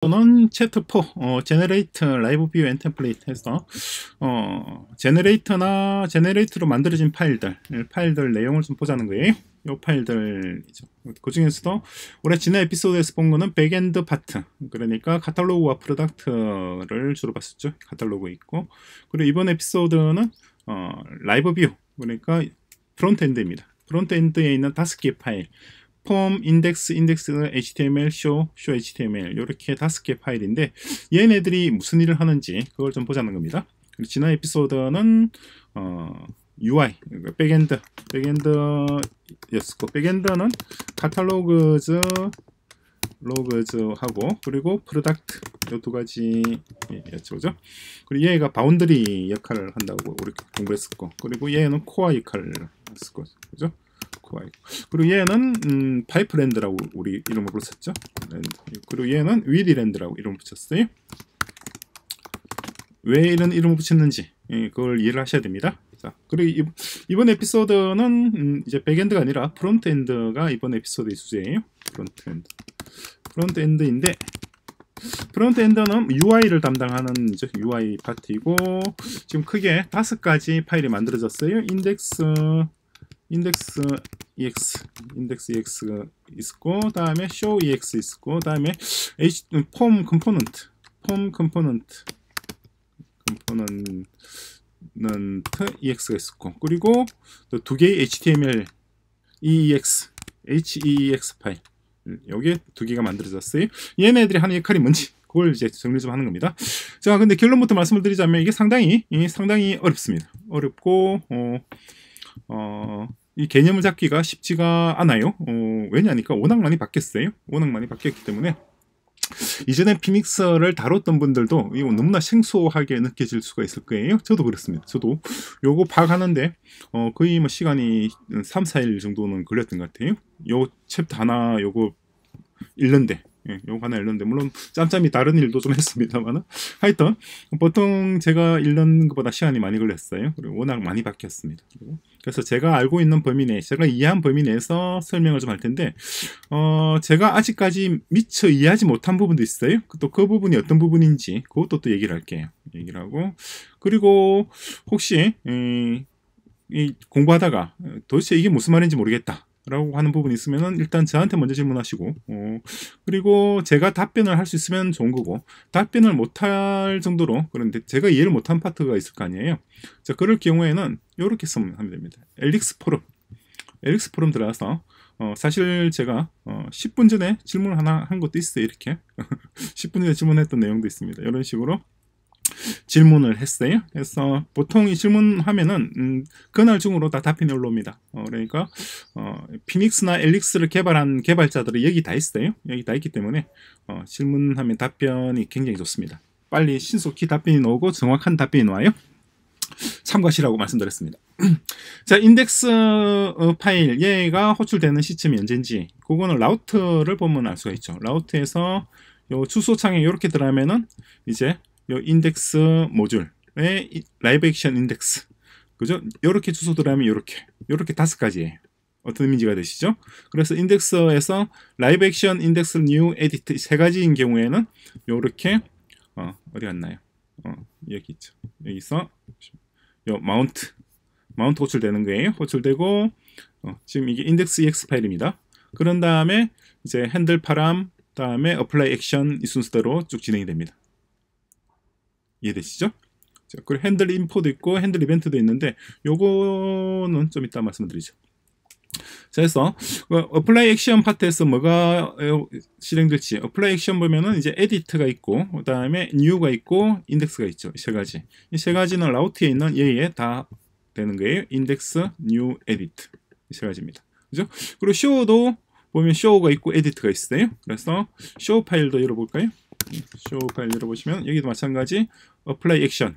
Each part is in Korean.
또는 채트4 어, 제네레이트 라이브 뷰 앤 템플레이트 해서 어, 제네레이터나 제네레이트로 만들어진 파일들 파일들 내용을 좀 보자는 거예요 이 파일들이죠 그 중에서도 올해 지난 에피소드에서 본 거는 백엔드 파트 그러니까 카탈로그와 프로덕트를 주로 봤었죠 카탈로그 있고 그리고 이번 에피소드는 어, 라이브 뷰 그러니까 프론트엔드입니다 프론트엔드에 있는 다섯 개 파일 플랫폼 인덱스 인덱스는 html 쇼, 쇼 html 이렇게 다섯 개 파일인데 얘네들이 무슨 일을 하는지 그걸 좀 보자는 겁니다. 그리고 지난 에피소드는 어, UI, 그러니까 백엔드, 백엔드였고 백엔드는 카탈로그즈 로그즈하고 그리고 프로덕트 이두 가지였죠 그죠? 그리고 얘가 바운드리 역할을 한다고 우리 공부했었고 그리고 얘는 코어 역할을 했었고 그죠? y고 그리고 얘는 음, 파이프랜드라고 우리 이름을 붙였죠 그리고 얘는 위디랜드라고 이름 붙였어요 왜 이런 이름을 붙였는지 예, 그걸 이해를 하셔야 됩니다 자, 그리고 이번 에피소드는 음, 이제 백엔드가 아니라 프론트엔드가 이번 에피소드의 주제예요 프론트엔드 프론트엔드인데 프론트엔드는 UI를 담당하는 이제 UI 파트이고 지금 크게 다섯 가지 파일이 만들어졌어요. 인덱스 인덱스 ex 인덱스 ex가 있고 다음에 show ex 있고 다음에 h 폼 컴포넌트 폼 컴포넌트 컴포넌트 ex가 있고 그리고 또 두 개의 html e ex hex e 파일 여기 에두 개가 만들어졌어요 얘네들이 하는 역할이 뭔지 그걸 이제 정리 좀 하는 겁니다 자 근데 결론부터 말씀을 드리자면 이게 상당히 이게 상당히 어렵습니다 어렵고 어, 어이 개념을 잡기가 쉽지가 않아요. 어, 왜냐니까 워낙 많이 바뀌었어요. 워낙 많이 바뀌었기 때문에 이전에 피닉스를 다뤘던 분들도 이거 너무나 생소하게 느껴질 수가 있을 거예요. 저도 그렇습니다. 저도 요거 파악하는데 어, 거의 뭐 시간이 3, 4일 정도는 걸렸던 것 같아요. 요 챕터 하나 요거 읽는데 예, 요거 하나 읽는데 물론 짬짬이 다른 일도 좀 했습니다만 하여튼 보통 제가 읽는 것보다 시간이 많이 걸렸어요. 그리고 워낙 많이 바뀌었습니다. 그리고 그래서 제가 알고 있는 범위 내, 제가 이해한 범위 내에서 설명을 좀 할 텐데, 어, 제가 아직까지 미처 이해하지 못한 부분도 있어요. 또그 그 부분이 어떤 부분인지 그것도 또 얘기를 할게요. 얘기를 하고 그리고 혹시 음, 공부하다가 도대체 이게 무슨 말인지 모르겠다. 라고 하는 부분이 있으면은 일단 저한테 먼저 질문하시고 어, 그리고 제가 답변을 할 수 있으면 좋은 거고 답변을 못 할 정도로 그런데 제가 이해를 못한 파트가 있을 거 아니에요 자 그럴 경우에는 이렇게 쓰면 하면 됩니다 엘릭스 포럼 엘릭스 포럼 들어가서 어, 사실 제가 어, 10분 전에 질문 을 하나 한 것도 있어요 이렇게 10분 전에 질문했던 내용도 있습니다 이런 식으로 질문을 했어요. 그래서 보통 이 질문하면은 음, 그날 중으로 다 답이 올라옵니다 어, 그러니까 어, 피닉스나 엘릭스를 개발한 개발자들이 여기 다 있어요. 여기 다 있기 때문에 어, 질문하면 답변이 굉장히 좋습니다. 빨리 신속히 답변이 나오고 정확한 답변이 나와요. 참고하시라고 말씀드렸습니다. 자, 인덱스 어, 파일 얘가 호출되는 시점이 언젠지 그거는 라우트를 보면 알 수가 있죠. 라우트에서 요 주소창에 이렇게 들어가면은 이제 요 인덱스 모듈의 예, 라이브 액션 인덱스 그죠? 이렇게 주소들 하면 요렇게 이렇게 다섯 가지예요. 어떤 의미가 되시죠? 그래서 인덱스에서 라이브 액션 인덱스 뉴 에디트 세 가지인 경우에는 요렇게 어, 디 갔나요? 어, 여기 있죠. 여기서 요 마운트 마운트 호출되는 거예요. 호출되고 어, 지금 이게 인덱스 ex 파일입니다. 그런 다음에 이제 핸들 파람 다음에 어플라이 액션 이 순서대로 쭉 진행이 됩니다. 이해되시죠? 자, 그리고 핸들 인포도 있고 핸들 이벤트도 있는데 요거는 좀 이따 말씀드리죠. 자, 해서 어플라이 액션 파트에서 뭐가 어, 실행될지 어플라이 액션 보면은 이제 에디트가 있고 그 다음에 뉴가 있고 인덱스가 있죠. 세 가지. 이 세 가지는 라우트에 있는 얘에 다 되는 거예요. 인덱스, 뉴, 에디트 세 가지입니다. 그죠? 그리고 쇼도 보면 쇼가 있고 에디트가 있어요. 그래서 쇼 파일도 열어볼까요? 쇼 네, 파일 열어보시면 여기도 마찬가지 apply action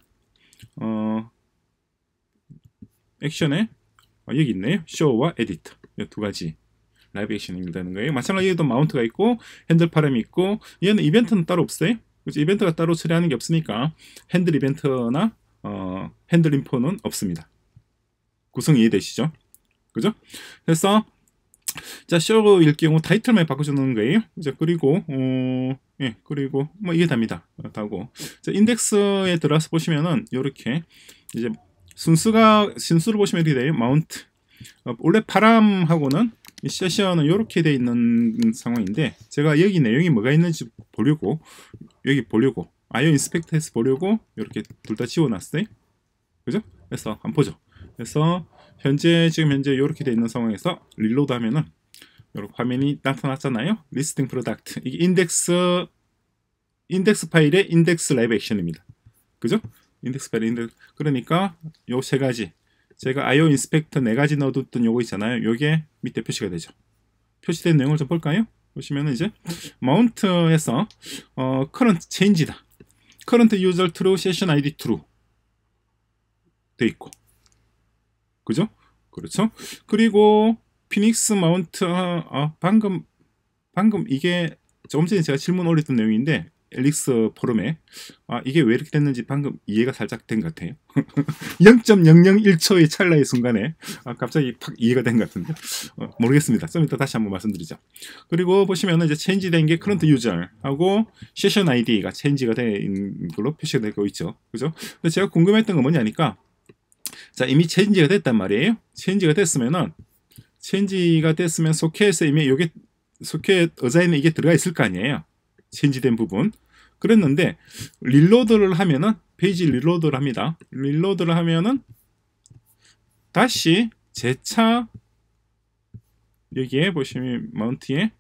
어, 액션에 어, 여기 있네요. show와 edit 이두 가지 라이브 액션이라는 거예요. 마찬가지로 마운트가 있고 핸들 파람이 있고 얘는 이벤트는 따로 없어요. 그래 이벤트가 따로 처리하는 게 없으니까 핸들 이벤트나 어, 핸들 인포는 없습니다. 구성 이해되시죠? 그죠? 그래서 자, 셔일 경우 타이틀만 바꿔주는 거예요. 이제 그리고, 어, 예, 그리고, 뭐, 이게 답니다. 다고. 자, 인덱스에 들어가서 보시면은, 요렇게, 이제, 순수가, 순수를 보시면 이렇게 돼요. 마운트. 어, 원래 파람하고는 이 세션은 이렇게 돼 있는 상황인데 제가 여기 내용이 뭐가 있는지 보려고 여기 보려고 아이오 인스펙트에서 보려고 이렇게 둘 다 지워놨어요 그죠? 그래서 안 보죠 그래서 현재 지금 현재 이렇게 되어 있는 상황에서 릴로드 하면은 이렇게 화면이 나타났잖아요. 리스팅 프로덕트. 이게 인덱스 인덱스 파일의 인덱스 라이브 액션입니다. 그죠? 인덱스 파일 인덱스 그러니까 요 세 가지 제가 IO 인스펙터 네 가지 넣어뒀던 요거 있잖아요. 요게 밑에 표시가 되죠. 표시된 내용을 좀 볼까요? 보시면은 이제 마운트에서 어 current change다. current user true session id true 돼 있고 그죠? 그렇죠? 그리고 피닉스 마운트 아, 아, 방금 방금 이게 조금 전에 제가 질문 올렸던 내용인데 엘릭스 포럼에 아 이게 왜 이렇게 됐는지 방금 이해가 살짝 된 것 같아요 0.001초의 찰나의 순간에 아, 갑자기 팍 이해가 된 것 같은데 어, 모르겠습니다 좀 이따 다시 한번 말씀드리죠 그리고 보시면은 이제 체인지 된 게 크런트 유저하고 세션 아이디가 체인지가 된 걸로 표시가 되고 있죠 그죠 근데 제가 궁금했던 건 뭐냐니까 자, 이미 체인지가 됐단 말이에요. 체인지가 됐으면은 체인지가 됐으면 소켓에 이미 요게 소켓 어자에는 이게 들어가 있을 거 아니에요. 체인지된 부분. 그랬는데 릴로드를 하면은 페이지 릴로드를 합니다. 릴로드를 하면은 다시 재차 여기에 보시면 마운트에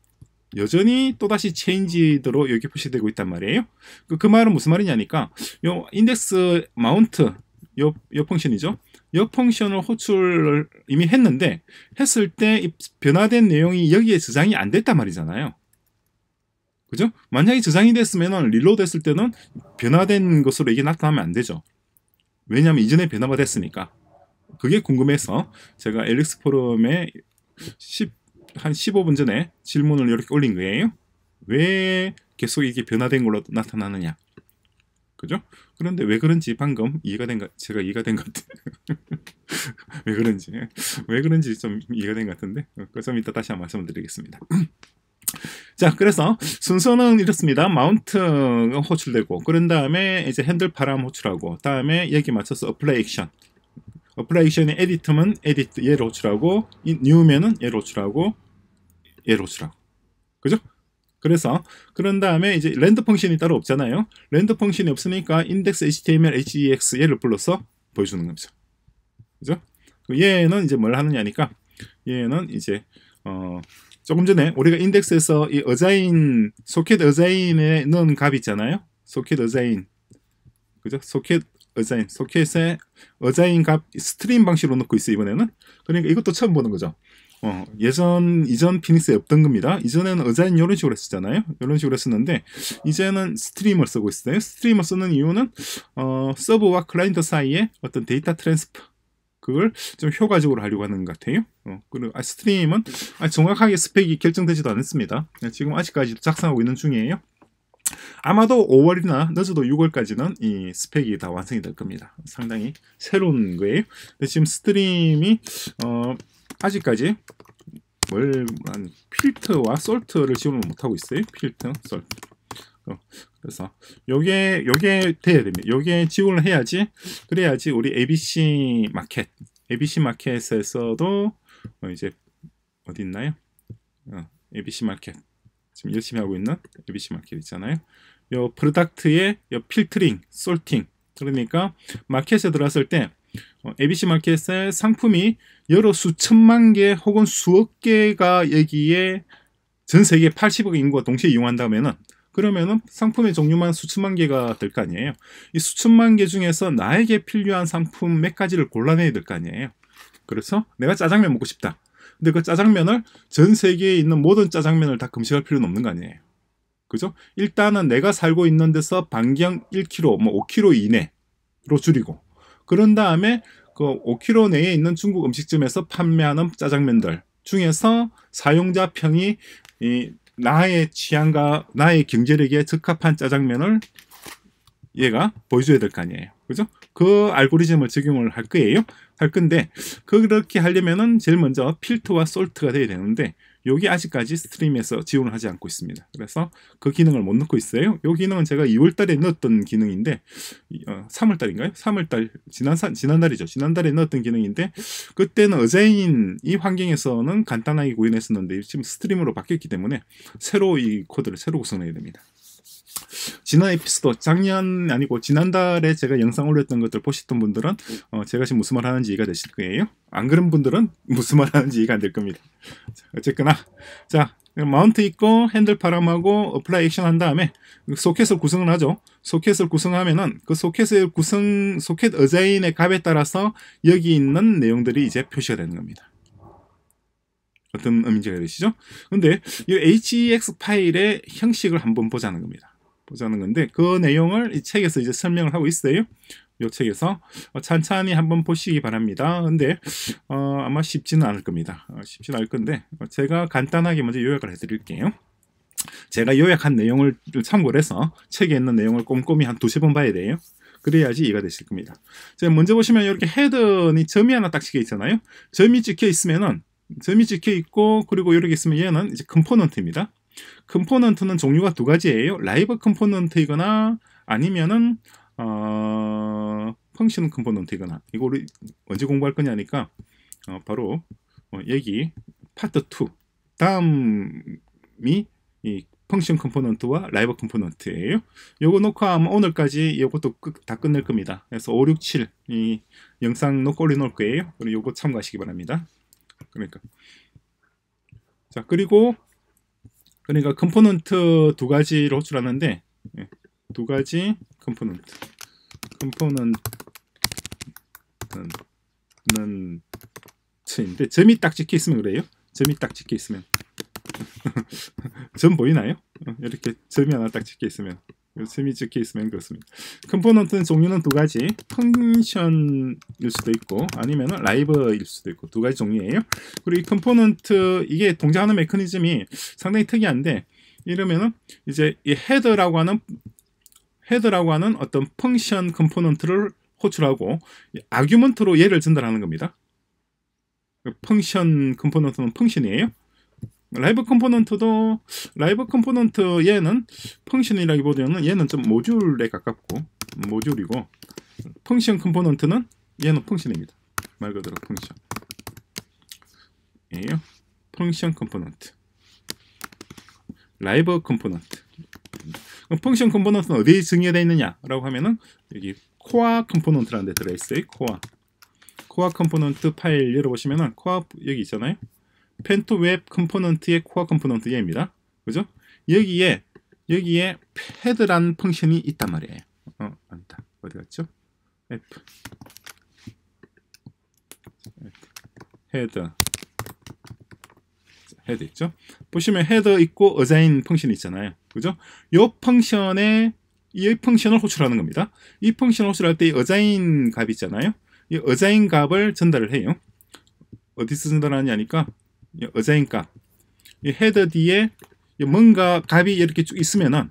여전히 또다시 체인지도로 여기 표시되고 있단 말이에요. 그, 그 말은 무슨 말이냐니까 요 인덱스 마운트 옆, 역 펑션이죠. 옆 펑션을 호출을 이미 했는데 했을 때 변화된 내용이 여기에 저장이 안 됐단 말이잖아요. 그죠? 만약에 저장이 됐으면 릴로드 했을 때는 변화된 것으로 이게 나타나면 안 되죠. 왜냐하면 이전에 변화가 됐으니까. 그게 궁금해서 제가 엘릭스 포럼에 10, 한 15분 전에 질문을 이렇게 올린 거예요. 왜 계속 이게 변화된 걸로 나타나느냐. 그죠? 그런데 왜 그런지 방금 이해가 된 것, 제가 이해가 된 것 같아요. 왜 그런지, 왜 그런지 좀 이해가 된 것 같은데, 그좀 이따 다시 한번 말씀드리겠습니다. 자, 그래서 순서는 이렇습니다. 마운트 호출되고, 그런 다음에 이제 핸들 바람 호출하고, 다음에 여기 맞춰서 어플라이 액션. 어플라이 액션의 에디트면 에디트 얘를 호출하고, 이 뉴면은 얘를 호출하고, 얘를 호출하고. 그죠? 그래서 그런 다음에 이제 랜드 펑션이 따로 없잖아요. 랜드 펑션이 없으니까 index html hex 얘를 불러서 보여주는 겁니다. 그죠? 그 얘는 이제 뭘 하느냐니까 얘는 이제 어 조금 전에 우리가 인덱스에서 이 어자인 소켓 어자인에 넣은 값 있잖아요. 소켓 어자인 그죠? 소켓 어자인 소켓에 어자인 값 스트림 방식으로 넣고 있어 이번에는 그러니까 이것도 처음 보는 거죠. 어, 예전 이전 피닉스에 없던 겁니다. 이전에는 의자인 이런 식으로 쓰잖아요. 이런 식으로 쓰는데 이제는 스트림을 쓰고 있어요. 스트림을 쓰는 이유는 어, 서버와 클라이언트 사이에 어떤 데이터 트랜스퍼 그걸 좀 효과적으로 하려고 하는 것 같아요. 어, 그리고 아, 스트림은 아, 정확하게 스펙이 결정되지도 않았습니다. 네, 지금 아직까지 작성하고 있는 중이에요. 아마도 5월이나 늦어도 6월까지는 이 스펙이 다 완성이 될 겁니다. 상당히 새로운 거예요. 근데 지금 스트림이 어, 아직까지 월한 필트와 솔트를 지원을 못하고 있어요. 필트, 솔트. 어, 그래서 요게 요게 돼야 됩니다. 요게 지원을 해야지 그래야지 우리 ABC 마켓, ABC 마켓에서도 어 이제 어디 있나요? 어, ABC 마켓 지금 열심히 하고 있는 ABC 마켓 있잖아요. 요 프로덕트의 요 필터링, 솔팅 그러니까 마켓에 들어왔을 때 어, ABC 마켓의 상품이 여러 수천만 개 혹은 수억 개가 여기에 전 세계 80억 인구가 동시에 이용한다면은 그러면은 상품의 종류만 수천만 개가 될 거 아니에요. 이 수천만 개 중에서 나에게 필요한 상품 몇 가지를 골라내야 될 거 아니에요. 그래서 내가 짜장면 먹고 싶다. 근데 그 짜장면을 전 세계에 있는 모든 짜장면을 다 금식할 필요는 없는 거 아니에요. 그죠? 일단은 내가 살고 있는 데서 반경 1km, 뭐 5km 이내로 줄이고 그런 다음에 그 5km 내에 있는 중국 음식점에서 판매하는 짜장면들 중에서 사용자 평이이 나의 취향과 나의 경제력에 적합한 짜장면을 얘가 보여줘야 될 거 아니에요. 그죠? 그 알고리즘을 적용을 할 거예요. 할 건데 그렇게 하려면은 제일 먼저 필터와 솔트가 돼야 되는데 여기 아직까지 스트림에서 지원을 하지 않고 있습니다. 그래서 그 기능을 못 넣고 있어요. 이 기능은 제가 2월달에 넣었던 기능인데 3월달인가요? 어, 3월달 지난 지난달이죠. 지난달에 넣었던 기능인데 그때는 어제인 이 환경에서는 간단하게 구현했었는데 지금 스트림으로 바뀌었기 때문에 새로 이 코드를 새로 구성해야 됩니다. 지난 에피소드 작년 아니고 지난달에 제가 영상 올렸던 것들 보셨던 분들은 어, 제가 지금 무슨 말 하는지 이해가 되실 거예요. 안 그런 분들은 무슨 말 하는지 이해가 안 될 겁니다. 자, 어쨌거나 자 마운트 있고 핸들 파람하고 어플라이 액션 한 다음에 그 소켓을 구성을 하죠. 소켓을 구성하면은 그 소켓의 구성 소켓 어자인의 값에 따라서 여기 있는 내용들이 이제 표시가 되는 겁니다. 어떤 의미인지 알으시죠? 근데 이 h x 파일의 형식을 한번 보자는 겁니다. 보자는 건데 그 내용을 이 책에서 이제 설명을 하고 있어요. 이 책에서 어, 찬찬히 한번 보시기 바랍니다. 근데 어, 아마 쉽지는 않을 겁니다. 어, 쉽지는 않을 건데 어, 제가 간단하게 먼저 요약을 해드릴게요. 제가 요약한 내용을 참고를 해서 책에 있는 내용을 꼼꼼히 한 두세 번 봐야 돼요. 그래야지 이해가 되실 겁니다. 자, 먼저 보시면 이렇게 헤드니 점이 하나 딱 찍혀 있잖아요. 점이 찍혀 있으면은 점이 찍혀 있고 그리고 이렇게 있으면 얘는 이제 컴포넌트입니다. 컴포넌트는 종류가 두 가지예요. 라이브 컴포넌트이거나 아니면은 어, 펑션 컴포넌트이거나 이거 를 언제 공부할 거냐니까 어, 바로 어, 여기 파트 2 다음이 이 펑션 컴포넌트와 라이브 컴포넌트예요. 요거 놓고 아마 오늘까지 요것도 다 끝낼 겁니다. 그래서 5, 6, 7 이 영상 놓고 올려놓을 거예요. 그리고 요거 참고하시기 바랍니다. 그러니까 자 그리고 그러니까 컴포넌트 두 가지로 호출하는데 예, 두 가지 컴포넌트 컴포넌트는 인데 점이 딱 찍혀 있으면 그래요. 점이 딱 찍혀 있으면 점 보이나요? 이렇게 점이 하나 딱 찍혀 있으면 스미즈 케이스맨 그렇습니다. 컴포넌트는 종류는 두 가지 펑션일 수도 있고 아니면 라이브일 수도 있고 두 가지 종류예요. 그리고 이 컴포넌트 이게 동작하는 메커니즘이 상당히 특이한데 이러면은 이제 이 헤드라고 하는 헤드라고 하는 어떤 펑션 컴포넌트를 호출하고 아규먼트로 얘를 전달하는 겁니다. 그 펑션 컴포넌트는 펑션이에요. 라이브 컴포넌트도 라이브 컴포넌트 얘는 펑션이라기보다는 얘는 좀 모듈에 가깝고 모듈이고 펑션 컴포넌트는 얘는 펑션입니다. 말 그대로 펑션. 이요 펑션 컴포넌트. 라이브 컴포넌트. 펑션 컴포넌트는 어디에 증여되어 있느냐라고 하면은 여기 코어 컴포넌트라는 데 들어있어요. 코어. 코어 컴포넌트 파일 열어보시면은 코어 여기 있잖아요. 펜토 웹 컴포넌트의 코어 컴포넌트 얘입니다. 그죠? 여기에 여기에 패드란 펑션이 있단 말이에요. 어, 아다 어디 갔죠? F. 헤드 헤드 있죠? 보시면 헤드 있고 어자인 펑션이 있잖아요. 그죠? 이 펑션에 이 펑션을 호출하는 겁니다. 이 펑션을 호출할 때 이 어자인 값 있잖아요. 이 어자인 값을 전달을 해요. 어디서 전달하느냐니까 어자니까 이 헤더 뒤에 뭔가 값이 이렇게 쭉 있으면은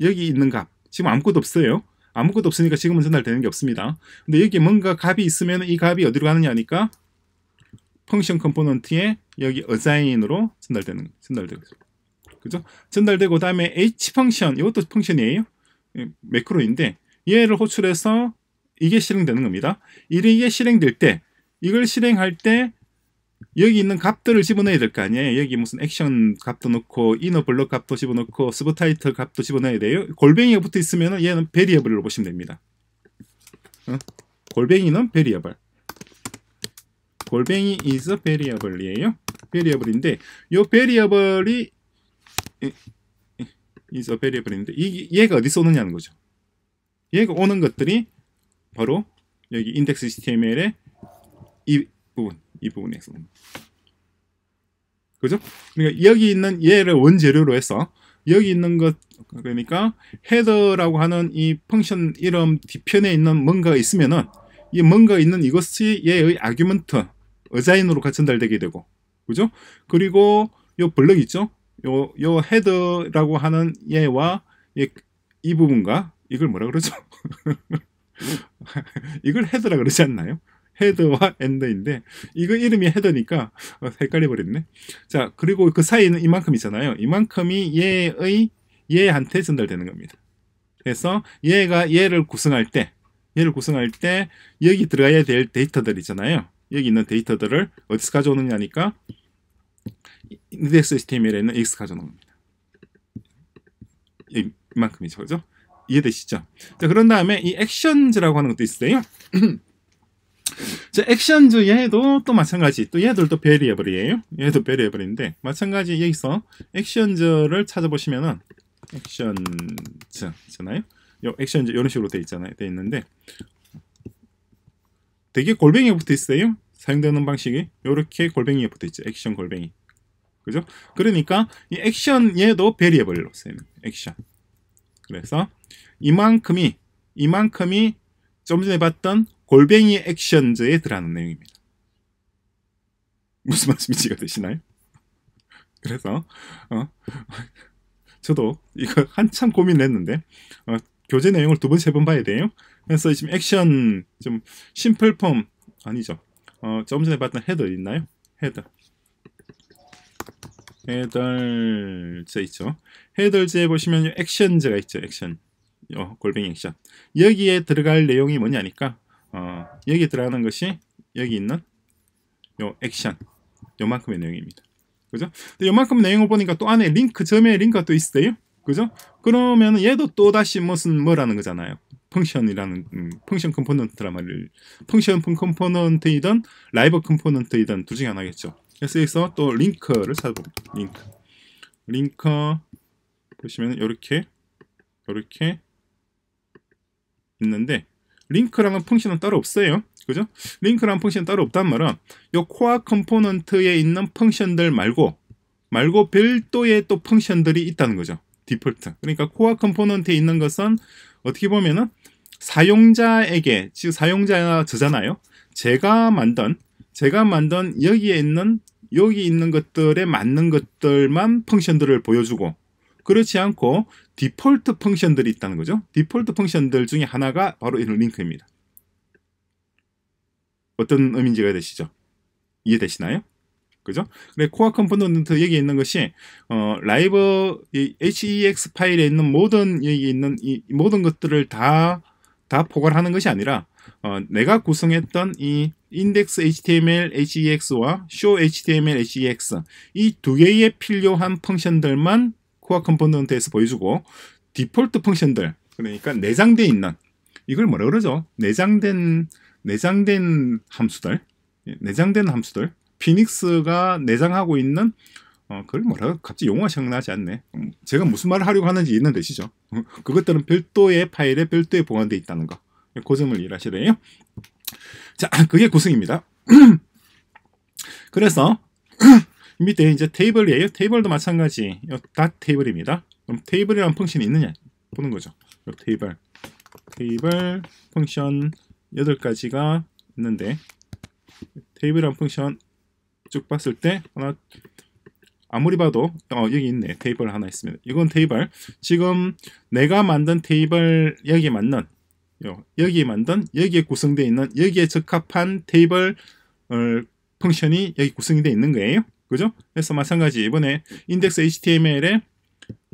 여기 있는 값 지금 아무것도 없어요. 아무것도 없으니까 지금은 전달되는 게 없습니다. 근데 여기 뭔가 값이 있으면 이 값이 어디로 가느냐니까 펑션 컴포넌트에 여기 어사인으로 전달되는 전달되고 요 그죠? 전달되고 다음에 h 펑션 이것도 펑션이에요. 매크로인데 얘를 호출해서 이게 실행되는 겁니다. 이게 실행될 때 이걸 실행할 때 여기 있는 값들을 집어넣어야 될 거 아니에요. 여기 무슨 액션 값도 넣고 이너 블록 값도 집어넣고 서브타이틀 값도 집어넣어야 돼요. 골뱅이가 붙어 있으면 얘는 베리어블로 보시면 됩니다. 어? 골뱅이는 베리어블. 골뱅이 is variable이에요. v 리 r i 인데요 v 리 r i 이 is variable인데 이, 얘가 어디서 오느냐는 거죠. 얘가 오는 것들이 바로 여기 index.html의 이 부분 이 부분에서는. 그죠? 그러니까 여기 있는 얘를 원재료로 해서 여기 있는 것 그러니까 헤더라고 하는 이 펑션 이름 뒤편에 있는 뭔가가 있으면은 이 뭔가 있는 이것이 얘의 아규먼트 어자인으로 전달되게 되고 그죠? 그리고 요 블럭 있죠? 요요 헤더라고 하는 얘와 이, 이 부분과 이걸 뭐라 그러죠? 이걸 헤드라 그러지 않나요? 헤드와 엔더인데 이거 이름이 헤드니까 어, 헷갈려 버렸네. 자 그리고 그 사이는 이만큼이잖아요. 이만큼이 얘의 얘한테 전달되는 겁니다. 그래서 얘가 얘를 구성할 때 얘를 구성할 때 여기 들어가야 될 데이터들이잖아요. 여기 있는 데이터들을 어디서 가져오느냐니까 인덱스 HTML에 는 X 가져오는 겁니다. 이만큼이죠. 그죠? 이해되시죠? 자, 그런 다음에 이 액션즈라고 하는 것도 있어요. 자, 액션즈 얘도 또 마찬가지. 또 얘들도 베리에블이에요. 얘도 베리에블인데 마찬가지 여기서 액션즈를 찾아보시면은 액션즈잖아요. 요 액션즈 이런 식으로 돼 있잖아요. 돼 있는데 되게 골뱅이에 붙어 있어요. 사용되는 방식이 이렇게 골뱅이에 붙어 있죠. 액션 골뱅이. 그죠? 그러니까 이 액션 얘도 베리에블로 쓰는 액션. 그래서 이만큼이 이만큼이 좀 전에 봤던 골뱅이 액션즈에 들어가는 내용입니다. 무슨 말씀인지 가 되시나요? 그래서 어, 저도 이거 한참 고민 했는데 어, 교재 내용을 두 번 세번 번 봐야 돼요. 그래서 지금 액션 좀 심플폼 아니죠? 어, 조금 전에 봤던 헤더 있나요? 헤더 헤덜제 있죠. 헤덜제에 보시면 액션즈가 있죠. 액션. 어, 골뱅이 액션. 여기에 들어갈 내용이 뭐냐니까 어, 여기 들어가는 것이 여기 있는 요 액션 요만큼의 내용입니다. 그죠? 근데 요만큼 내용을 보니까 또 안에 링크 그 점에 링크가 또 있어요. 그죠? 그러면 얘도 또 다시 무슨 뭐라는 거잖아요. 펑션이라는 음, 펑션 컴포넌트란 말을 펑션 컴포넌트이든 라이브 컴포넌트이든 둘 중에 하나겠죠. 그래서 여기서 또 링크를 찾아봅니다. 링크 링크 보시면 이렇게 이렇게 있는데 링크랑은 펑션은 따로 없어요. 그죠? 링크랑 펑션 따로 없단 말은 요 코어 컴포넌트에 있는 펑션들 말고 말고 별도의 또 펑션들이 있다는 거죠. 디폴트. 그러니까 코어 컴포넌트에 있는 것은 어떻게 보면은 사용자에게 즉 사용자나 저잖아요. 제가 만든 제가 만든 여기에 있는 여기 있는 것들에 맞는 것들만 펑션들을 보여주고 그렇지 않고 디폴트 펑션들이 있다는 거죠. 디폴트 펑션들 중에 하나가 바로 이런 링크입니다. 어떤 의미인지가 되시죠? 이해되시나요? 그죠? 근데 코어 컴포넌트 여기 있는 것이 어, 라이브 HEX 파일에 있는 모든 여기 있는 이 모든 것들을 다 다 포괄하는 것이 아니라 어, 내가 구성했던 이 인덱스 html hex와 show html hex 이 두 개의 필요한 펑션들만 코어 컴포넌트에서 보여주고 디폴트 펑션들 그러니까 내장돼 있는 이걸 뭐라 그러죠? 내장된 내장된 함수들 예, 내장된 함수들 피닉스가 내장하고 있는 어, 그걸 뭐라 갑자기 용어가 생각나지 않네. 음, 제가 무슨 말을 하려고 하는지 이해는 되시죠? 그것들은 별도의 파일에 별도에 보관돼 있다는 거. 예, 그 점을 일하시래요 자, 그게 구승입니다. 그래서 밑에 이제 테이블이에요. 테이블도 마찬가지. 닷 테이블입니다. 그럼 테이블이란 펑션이 있느냐 보는 거죠. 테이블 테이블 펑션 8가지가 있는데 테이블이란는 펑션 쭉 봤을 때 하나 아무리 봐도 어, 여기 있네 테이블 하나 있습니다 이건 테이블 지금 내가 만든 테이블 여기에 맞는 요, 여기에 만든 여기에 구성되어 있는 여기에 적합한 테이블 어, 펑션이 여기 구성이 되어 있는 거예요 그죠? 그래서 마찬가지 이번에 인덱스 HTML에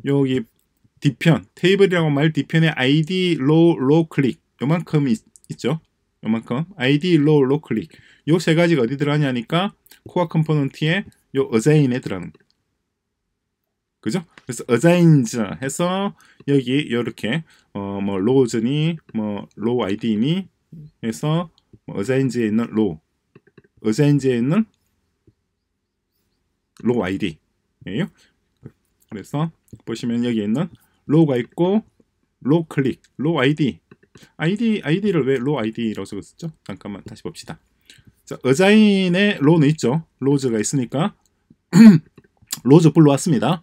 여기 뒤편 테이블이라고 말 뒤편에 id 로 o w r 요만큼 있, 죠 요만큼 id 로 o w r 요세 가지가 어디 들어가냐니까 코어 컴포넌트에 요어 s 인에 들어가는 그죠? 그래서 어 s 인즈 해서 여기 요렇게 어뭐 r o 니뭐 row id니 해서 뭐 어 a 인즈에 있는 로어 w 인즈에 있는 로우 아이디예요. 그래서 보시면 여기 있는 로우가 있고 로우 클릭, 로우 아이디 아이디 아이디를 왜 로우 아이디라고 썼죠? 잠깐만 다시 봅시다. 자, 어자인의 로는 있죠. 로즈가 있으니까 로즈 불러왔습니다.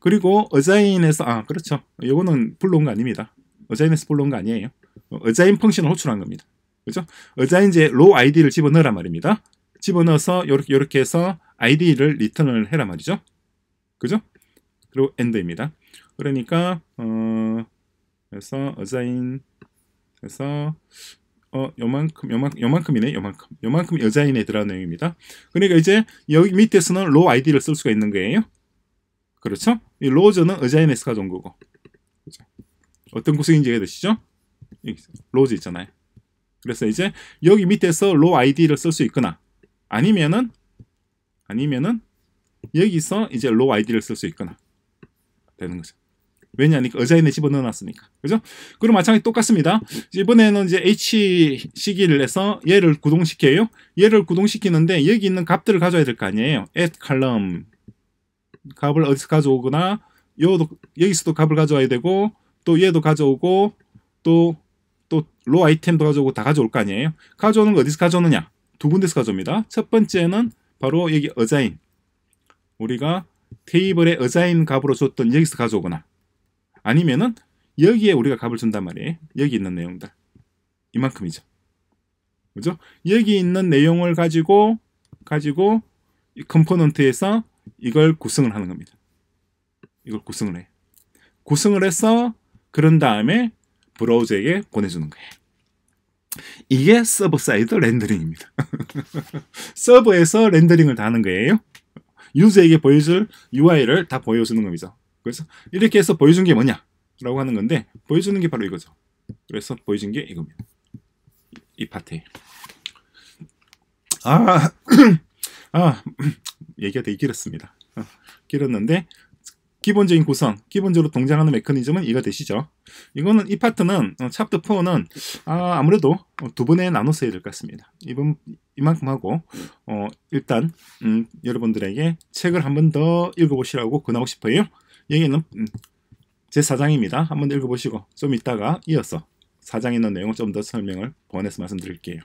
그리고 어자인에서 아 그렇죠. 이거는 불러온 거 아닙니다. 어자인에서 불러온 거 아니에요. 어자인 펑션을 호출한 겁니다. 그죠? 어자인제 이로 아이디를 집어넣으란 말입니다. 집어넣어서 요렇게 요렇게 해서 id를 리턴을 해라 말이죠. 그죠? 그리고 end입니다. 그러니까 어 그래서 여자인 그래서 어 요만큼 요만큼 요만큼이네 요만큼 요만큼 여자인에 들어간 내용입니다. 그러니까 이제 여기 밑에서는 row id를 쓸 수가 있는 거예요. 그렇죠? 이 로저는 여자인에서 가져온 거고 그죠 어떤 구성인지 이해되시죠? 로즈 있잖아요. 그래서 이제 여기 밑에서 로 아이디를 쓸 수 있거나 아니면은 아니면은 여기서 이제 로우 아이디를 쓸 수 있거나 되는 거죠. 왜냐니까 의자인에 집어넣어놨으니까. 그죠? 그리고 마찬가지 똑같습니다. 이번에는 이제 H 시기를 해서 얘를 구동시켜요. 얘를 구동시키는데 여기 있는 값들을 가져야 될 거 아니에요. at column 값을 어디서 가져오거나 요도, 여기서도 값을 가져와야 되고 또 얘도 가져오고 또 또 로 아이템도 가져오고 다 가져올 거 아니에요. 가져오는 거 어디서 가져오느냐? 두 군데서 가져옵니다. 첫 번째는 바로 여기 어자인. 우리가 테이블에 어자인 값으로 줬던 여기서 가져오거나 아니면은 여기에 우리가 값을 준단 말이에요. 여기 있는 내용들. 이만큼이죠. 그죠? 여기 있는 내용을 가지고 가지고 이 컴포넌트에서 이걸 구성을 하는 겁니다. 이걸 구성을 해. 구성을 해서 그런 다음에 브라우저에게 보내주는 거예요. 이게 서버 사이드 렌더링입니다. 서버에서 렌더링을 다 하는 거예요. 유저에게 보여줄 UI를 다 보여주는 겁니다. 그래서 이렇게 해서 보여준 게 뭐냐? 라고 하는 건데 보여주는 게 바로 이거죠. 그래서 보여준 게 이겁니다. 이 파트에. 아, 아 얘기가 되게 길었습니다. 어, 길었는데 기본적인 구성, 기본적으로 동작하는 메커니즘은 이거 되시죠? 이거는 이 파트는 어, 챕터 4는 아, 무래도두 번에 나눠서 해야 될 것 같습니다. 이번 이만큼 하고 어, 일단 음, 여러분들에게 책을 한 번 더 읽어보시라고 권하고 싶어요. 여기는 음, 제 사장입니다. 한 번 읽어보시고 좀 이따가 이어서 사장에 있는 내용을 좀 더 설명을 보완해서 말씀드릴게요.